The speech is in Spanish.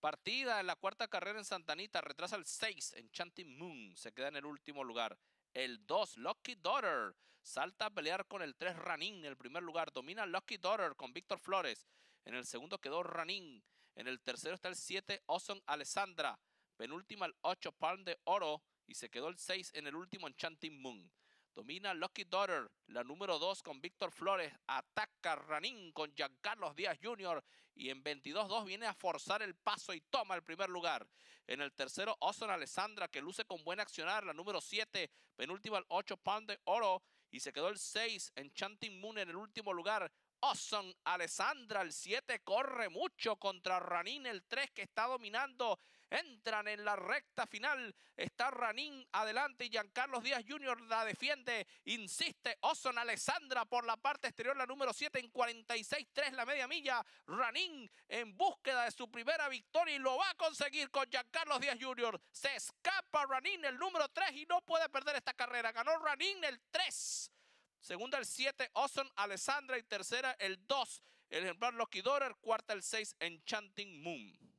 Partida en la cuarta carrera en Santanita, retrasa el 6, Enchanting Moon se queda en el último lugar. El 2, Lucky Daughter, salta a pelear con el 3, Ranin en el primer lugar. Domina Lucky Daughter con Víctor Flores. En el segundo quedó Ranin. En el tercero está el 7, Oson Alessandra. Penúltima el 8, Palm de Oro. Y se quedó el 6 en el último, Enchanting Moon. Domina Lucky Daughter, la número 2 con Víctor Flores. Ataca Ranín con Carlos Díaz Jr. Y en 22-2 viene a forzar el paso y toma el primer lugar. En el tercero, Austin Alessandra, que luce con buena accionar. La número 7, penúltima al 8, Pound de Oro. Y se quedó el 6, Enchanting Moon en el último lugar. Awesome Alessandra, el 7 corre mucho contra Ranin, el 3 que está dominando. Entran en la recta final. Está Ranin adelante y Carlos Díaz Jr. la defiende. Insiste Awesome Alessandra por la parte exterior, la número 7 en 46-3, la media milla. Ranin en búsqueda de su primera victoria y lo va a conseguir con Giancarlo Díaz Jr. Se escapa Ranin, el número 3, y no puede perder esta carrera. Ganó Ranin el 3. Segunda, el 7, Oson Alessandra. Y tercera, el 2, el ejemplar Lockidora. cuarta, el 6, Enchanting Moon.